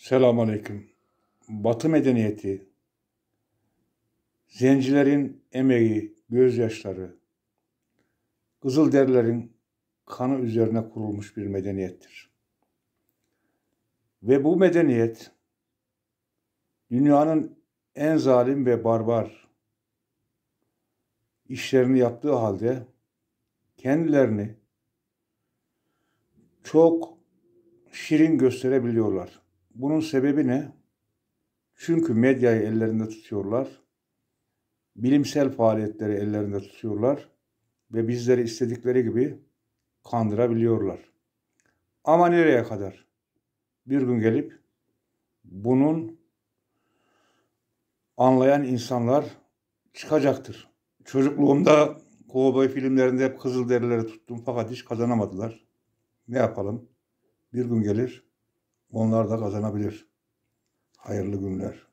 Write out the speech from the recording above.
Selamun Aleyküm. Batı medeniyeti, zencilerin emeği, gözyaşları, Kızılderililerin kanı üzerine kurulmuş bir medeniyettir. Ve bu medeniyet dünyanın en zalim ve barbar işlerini yaptığı halde kendilerini çok şirin gösterebiliyorlar. Bunun sebebi ne? Çünkü medyayı ellerinde tutuyorlar. Bilimsel faaliyetleri ellerinde tutuyorlar ve bizleri istedikleri gibi kandırabiliyorlar. Ama nereye kadar? Bir gün gelip bunun anlayan insanlar çıkacaktır. Çocukluğumda kovboy filmlerinde hep kızıl derileri tuttum fakat hiç kazanamadılar. Ne yapalım? Bir gün gelir onlar da kazanabilir. Hayırlı günler.